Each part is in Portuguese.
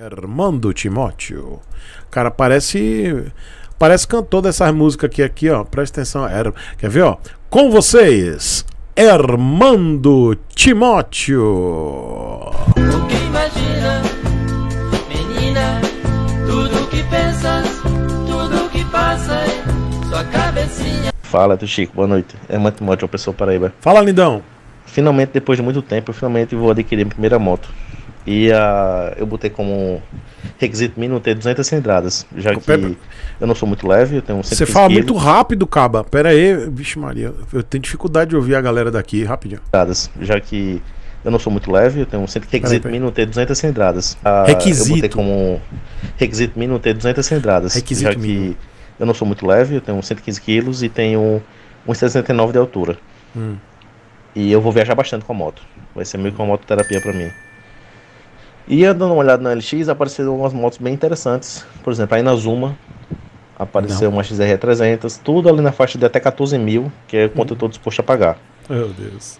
Armando Timóteo. Cara, parece. Parece cantor dessas músicas aqui, aqui, ó. Presta atenção. Era, é quer ver, ó? Com vocês, Armando Timóteo. que imagina, menina? Tudo que tudo que passa, sua cabecinha. Fala, do Chico, boa noite. É muito moto, uma pessoa paraíba. Fala, lindão. Finalmente, depois de muito tempo, eu finalmente vou adquirir minha primeira moto. E a, ah, eu botei como requisito mínimo ter 200 cilindradas, já que eu não sou muito leve, eu tenho um Você fala muito rápido, Caba. Pera aí, vixe Maria, ah, eu tenho dificuldade de ouvir a galera daqui, rapidinho. Já que eu não sou muito leve, eu tenho um requisito mínimo ter 200 cilindradas. A, requisito? Eu botei como requisito mínimo ter 200 cilindradas, requisito já que eu não sou muito leve, eu tenho 115 quilos e tenho 1,69 de altura. Hum. E eu vou viajar bastante com a moto. Vai ser meio que uma mototerapia para mim. Ia dando uma olhada na LX, apareceram algumas motos bem interessantes. Por exemplo, aí na Zuma, apareceu Não. uma XR300, tudo ali na faixa de até 14 mil, que é quanto hum. eu estou disposto a pagar. Meu Deus.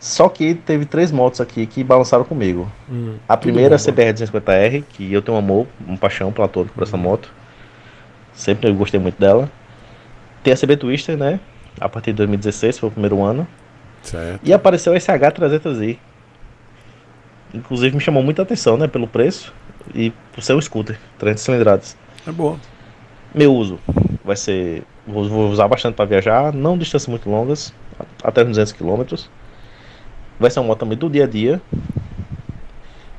Só que teve três motos aqui que balançaram comigo. Hum, a primeira é a CBR250R, que eu tenho um amor, um paixão pela todo por essa hum. moto. Sempre eu gostei muito dela. Tem a CB Twister, né? A partir de 2016, foi o primeiro ano. Certo. E apareceu a SH300i, Inclusive me chamou muita atenção, né? Pelo preço e por ser um scooter, 300 cilindradas. É boa. Meu uso vai ser. Vou, vou usar bastante para viajar, não distâncias muito longas, até 200 km. Vai ser uma moto também do dia a dia.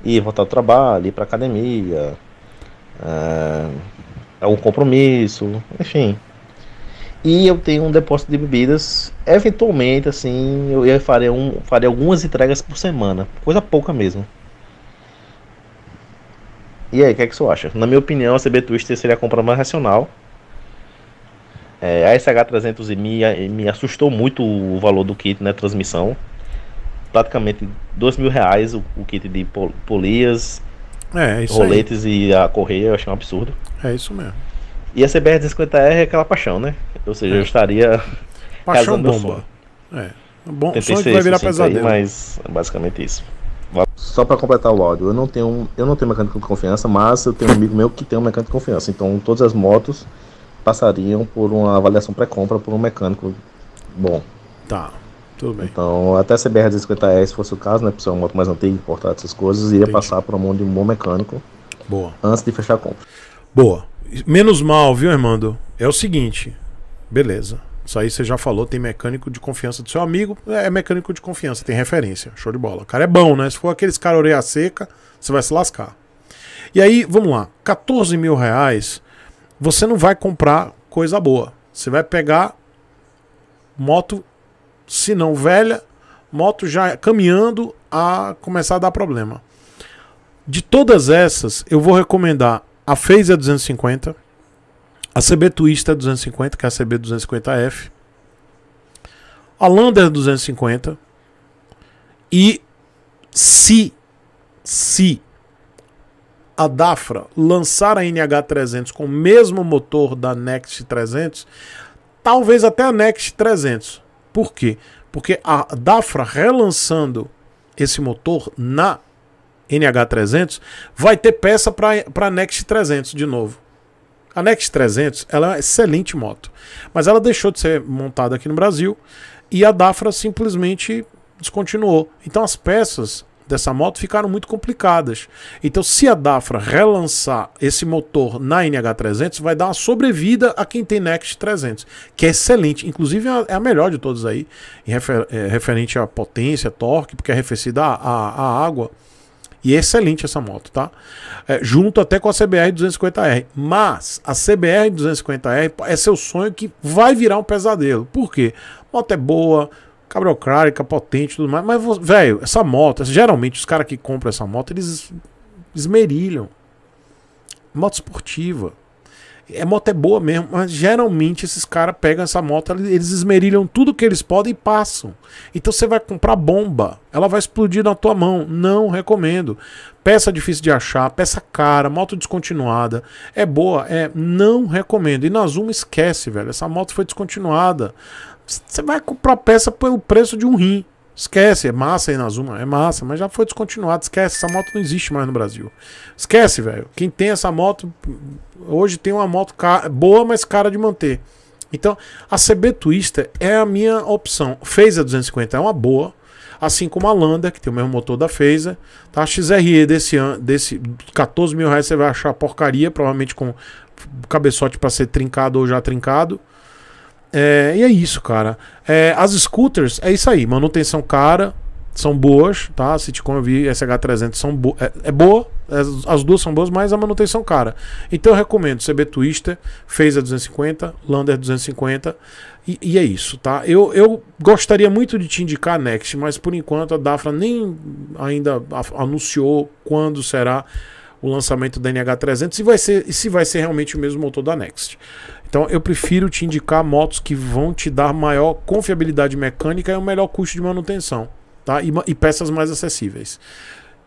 E voltar ao trabalho, ir para academia, é, algum é compromisso, enfim. E eu tenho um depósito de bebidas. Eventualmente, assim, eu, faria farei, um, farei algumas entregas por semana. Coisa pouca mesmo. E aí, o que, é que você acha? Na minha opinião, a CB Twister seria a compra mais racional. É, a SH300 me, me assustou muito o valor do kit, né? Transmissão. Praticamente dois mil reais o, o kit de polias, é, roletes aí. e a correia. Eu achei um absurdo. É isso mesmo. E a CBR-250R é aquela paixão, né? Ou seja, é. eu estaria. Paixão bomba. É. é. Bom, Tentei sonho que vai virar pesadelo. Aí, mas é basicamente isso. Só para completar o áudio, eu não tenho eu não tenho mecânico de confiança, mas eu tenho um amigo meu que tem um mecânico de confiança. Então todas as motos passariam por uma avaliação pré-compra por um mecânico bom. Tá, tudo bem. Então até a CBR-250R, se fosse o caso, né, por ser uma moto mais antiga, importar essas coisas, iria Entendi. passar por a mão de um bom mecânico. Boa. Antes de fechar a compra. Boa. Menos mal, viu, Armando? É o seguinte. Beleza. Isso aí você já falou, tem mecânico de confiança do seu amigo, é, é mecânico de confiança, tem referência. Show de bola. O cara é bom, né? Se for aqueles cara orelha seca, você vai se lascar. E aí, vamos lá, 14 mil reais, você não vai comprar coisa boa. Você vai pegar moto, se não velha, moto já caminhando a começar a dar problema. De todas essas, eu vou recomendar a Phase é 250. A CB Twist é 250, que é a CB 250F. A Lander 250. É e se, se a Dafra lançar a NH300 com o mesmo motor da Next 300, talvez até a Next 300. Por quê? Porque a Dafra relançando esse motor na NH300, vai ter peça para a Next 300 de novo. A Next 300 ela é uma excelente moto, mas ela deixou de ser montada aqui no Brasil e a Dafra simplesmente descontinuou. Então as peças dessa moto ficaram muito complicadas. Então se a Dafra relançar esse motor na NH300, vai dar uma sobrevida a quem tem Next 300, que é excelente. Inclusive é a é melhor de todos aí, refer é, referente à potência, torque, porque é arrefecida a, a, a água. E é excelente essa moto, tá? É, junto até com a CBR 250R. Mas a CBR 250R é seu sonho que vai virar um pesadelo. Por quê? A moto é boa, cabrocrárica, potente e tudo mais. Mas, velho, essa moto, geralmente os caras que compram essa moto, eles esmerilham. Moto esportiva é moto é boa mesmo, mas geralmente esses caras pegam essa moto, eles esmerilham tudo que eles podem e passam. Então você vai comprar bomba, ela vai explodir na tua mão. Não recomendo. Peça difícil de achar, peça cara, moto descontinuada. É boa, é, não recomendo. E na Zuma esquece, velho. Essa moto foi descontinuada. Você vai comprar peça pelo preço de um rim. Esquece, é massa aí na Zuma, é massa, mas já foi descontinuado. Esquece, essa moto não existe mais no Brasil. Esquece, velho. Quem tem essa moto, hoje tem uma moto boa, mas cara de manter. Então, a CB Twister é a minha opção. Feza 250 é uma boa, assim como a Lander, que tem o mesmo motor da Phaser. Tá? A XRE desse ano, desse 14 mil reais, você vai achar porcaria, provavelmente com cabeçote para ser trincado ou já trincado. É, e é isso, cara. É, as scooters, é isso aí. Manutenção cara, são boas, tá? se te convir SH300 são bo é, é, boa, as duas são boas, mas a manutenção cara. Então eu recomendo CB Twister, fez a 250, Lander 250, e, e, é isso, tá? Eu, eu gostaria muito de te indicar a Next, mas por enquanto a Dafra nem ainda anunciou quando será o lançamento da NH300 e vai ser, se vai ser realmente o mesmo motor da Next. Então eu prefiro te indicar motos que vão te dar maior confiabilidade mecânica e o um melhor custo de manutenção, tá? E, e peças mais acessíveis.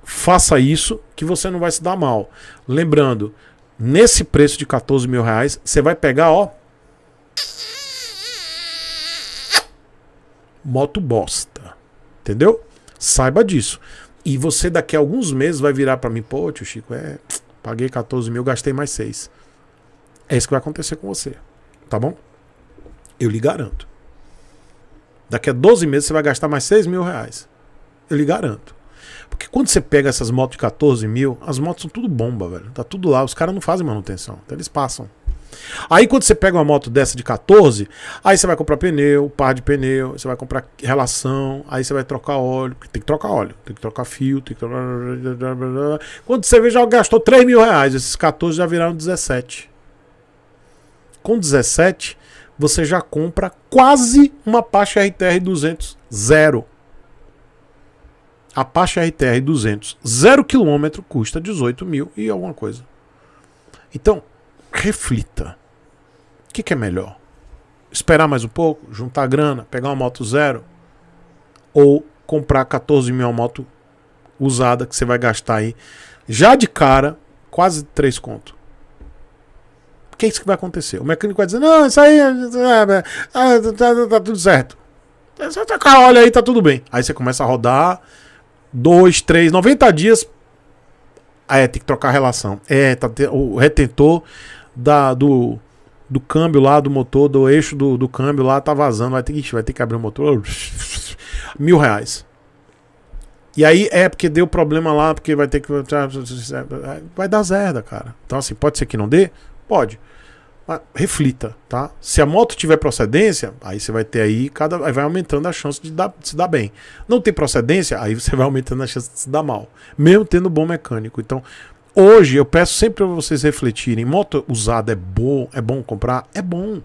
Faça isso que você não vai se dar mal. Lembrando, nesse preço de 14 mil reais, você vai pegar, ó. Moto bosta. Entendeu? Saiba disso. E você daqui a alguns meses vai virar para mim, pô, tio Chico, é, paguei 14 mil, gastei mais 6. É isso que vai acontecer com você, tá bom? Eu lhe garanto. Daqui a 12 meses você vai gastar mais 6 mil reais. Eu lhe garanto. Porque quando você pega essas motos de 14 mil, as motos são tudo bomba, velho. Tá tudo lá, os caras não fazem manutenção. Então eles passam. Aí quando você pega uma moto dessa de 14, aí você vai comprar pneu, par de pneu, você vai comprar relação, aí você vai trocar óleo, tem que trocar óleo, tem que trocar fio, tem que trocar... Quando você vê, já gastou 3 mil reais, esses 14 já viraram 17. Com 17, você já compra quase uma Apache RTR 200 zero. A Apache RTR 200 zero quilômetro custa 18 mil e alguma coisa. Então, reflita. O que, que é melhor? Esperar mais um pouco, juntar grana, pegar uma moto zero ou comprar 14 mil uma moto usada que você vai gastar aí já de cara quase 3 conto. O que é isso que vai acontecer? O mecânico vai dizer: Não, isso aí é, é, é, tá, tá, tá tudo certo. Você olha aí, tá tudo bem. Aí você começa a rodar 2, 3, 90 dias. aí tem que trocar a relação. É, tá, o retentor da, do, do câmbio lá, do motor, do eixo do, do câmbio lá, tá vazando, vai ter, ixi, vai ter que abrir o motor. Mil reais. E aí é porque deu problema lá, porque vai ter que. Vai dar zerda, cara. Então, assim, pode ser que não dê? Pode. Mas ah, reflita, tá? Se a moto tiver procedência, aí você vai ter aí, cada, aí vai aumentando a chance de, dar, de se dar bem. Não tem procedência, aí você vai aumentando a chance de se dar mal. Mesmo tendo bom mecânico. Então, Hoje eu peço sempre para vocês refletirem: moto usada é bom? é bom comprar? É bom.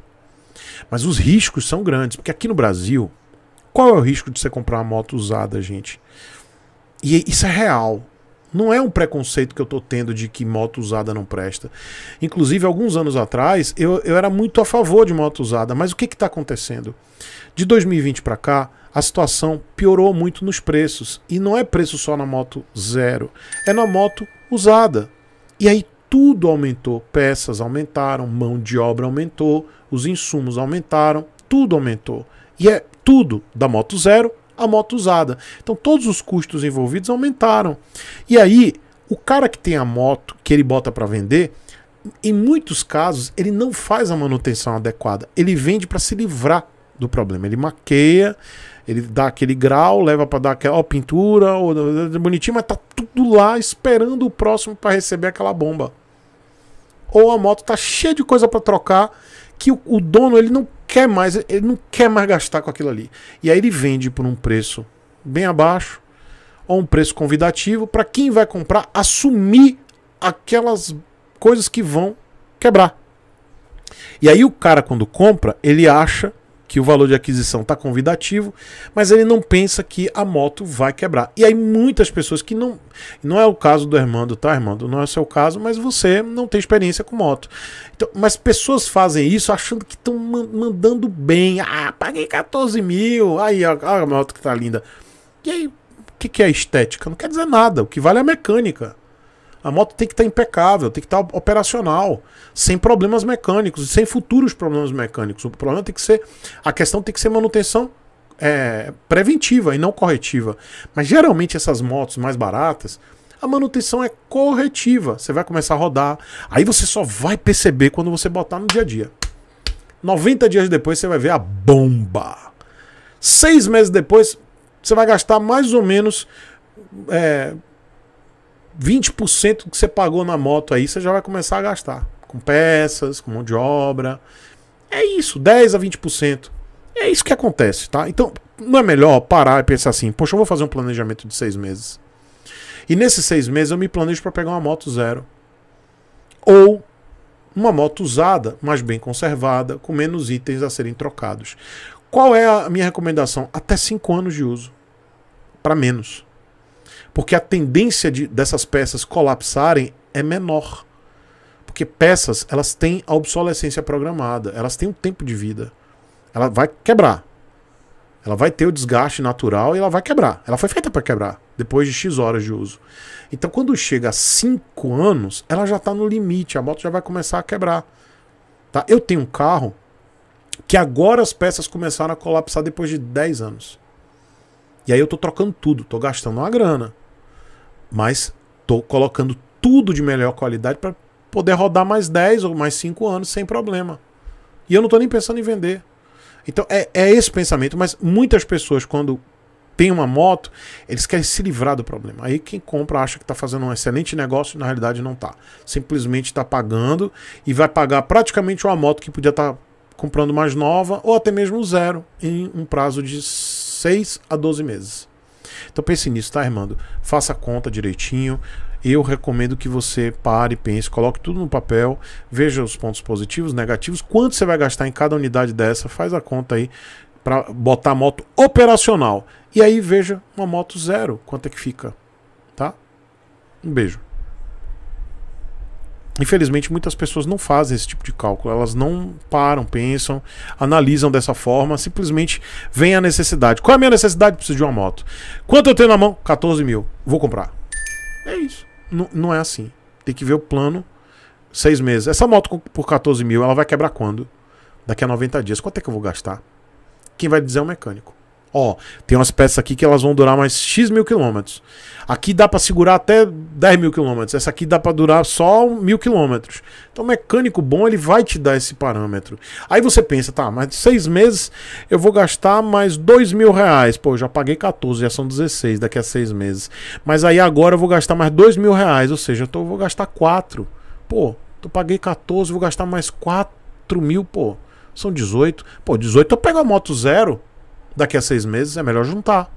Mas os riscos são grandes, porque aqui no Brasil, qual é o risco de você comprar uma moto usada, gente? E é, isso é real. Não é um preconceito que eu tô tendo de que moto usada não presta. Inclusive, alguns anos atrás, eu, eu era muito a favor de moto usada, mas o que está acontecendo? De 2020 para cá, a situação piorou muito nos preços. E não é preço só na moto zero, é na moto usada. E aí tudo aumentou. Peças aumentaram, mão de obra aumentou, os insumos aumentaram, tudo aumentou. E é tudo da moto zero a moto usada. Então todos os custos envolvidos aumentaram. E aí, o cara que tem a moto que ele bota para vender, em muitos casos, ele não faz a manutenção adequada. Ele vende para se livrar do problema. Ele maqueia, ele dá aquele grau, leva para dar aquela ó, pintura, ó, bonitinho, mas tá tudo lá esperando o próximo para receber aquela bomba. Ou a moto tá cheia de coisa para trocar que o, o dono ele não quer mais, ele não quer mais gastar com aquilo ali. E aí ele vende por um preço bem abaixo ou um preço convidativo para quem vai comprar assumir aquelas coisas que vão quebrar. E aí o cara quando compra, ele acha que o valor de aquisição está convidativo, mas ele não pensa que a moto vai quebrar. E aí muitas pessoas que não. Não é o caso do Armando, tá, Armando? Não é o seu caso, mas você não tem experiência com moto. Então, mas pessoas fazem isso achando que estão mandando bem. Ah, paguei 14 mil. Aí, olha a moto que tá linda. E aí, o que, que é estética? Não quer dizer nada. O que vale é a mecânica. A moto tem que estar tá impecável, tem que estar tá operacional, sem problemas mecânicos, sem futuros problemas mecânicos. O problema tem que ser. A questão tem que ser manutenção é, preventiva e não corretiva. Mas geralmente essas motos mais baratas, a manutenção é corretiva. Você vai começar a rodar, aí você só vai perceber quando você botar no dia a dia. 90 dias depois você vai ver a bomba. Seis meses depois, você vai gastar mais ou menos. É, 20% do que você pagou na moto aí, você já vai começar a gastar. Com peças, com mão de obra. É isso, 10 a 20%. É isso que acontece, tá? Então, não é melhor parar e pensar assim, poxa, eu vou fazer um planejamento de seis meses. E nesses seis meses eu me planejo para pegar uma moto zero. Ou uma moto usada, mas bem conservada, com menos itens a serem trocados. Qual é a minha recomendação? Até 5 anos de uso. Para menos. Porque a tendência de, dessas peças colapsarem é menor. Porque peças, elas têm a obsolescência programada, elas têm um tempo de vida. Ela vai quebrar. Ela vai ter o desgaste natural e ela vai quebrar. Ela foi feita para quebrar depois de X horas de uso. Então, quando chega a 5 anos, ela já está no limite, a moto já vai começar a quebrar. Tá? Eu tenho um carro que agora as peças começaram a colapsar depois de 10 anos. E aí eu tô trocando tudo, tô gastando uma grana. Mas estou colocando tudo de melhor qualidade para poder rodar mais 10 ou mais 5 anos sem problema. E eu não estou nem pensando em vender. Então é, é esse pensamento, mas muitas pessoas, quando tem uma moto, eles querem se livrar do problema. Aí quem compra acha que está fazendo um excelente negócio e na realidade não está. Simplesmente está pagando e vai pagar praticamente uma moto que podia estar tá comprando mais nova ou até mesmo zero em um prazo de 6 a 12 meses. Então pense nisso, tá, Armando? Faça a conta direitinho. Eu recomendo que você pare, pense, coloque tudo no papel, veja os pontos positivos, negativos, quanto você vai gastar em cada unidade dessa, faz a conta aí para botar a moto operacional. E aí veja uma moto zero, quanto é que fica, tá? Um beijo. Infelizmente, muitas pessoas não fazem esse tipo de cálculo, elas não param, pensam, analisam dessa forma, simplesmente vem a necessidade. Qual é a minha necessidade? Preciso de uma moto. Quanto eu tenho na mão? 14 mil. Vou comprar. É isso. N não é assim. Tem que ver o plano, seis meses. Essa moto por 14 mil, ela vai quebrar quando? Daqui a 90 dias. Quanto é que eu vou gastar? Quem vai dizer é o mecânico. Ó, tem umas peças aqui que elas vão durar mais X mil quilômetros. Aqui dá para segurar até 10 mil quilômetros. Essa aqui dá para durar só mil quilômetros. Então, mecânico bom, ele vai te dar esse parâmetro. Aí você pensa, tá, mas seis meses eu vou gastar mais dois mil reais. Pô, já paguei 14, já são 16 daqui a seis meses. Mas aí agora eu vou gastar mais dois mil reais, ou seja, eu tô, eu vou gastar quatro. Pô, eu paguei 14, vou gastar mais quatro mil, pô. São 18. Pô, 18 eu pego a moto zero daqui a seis meses é melhor juntar.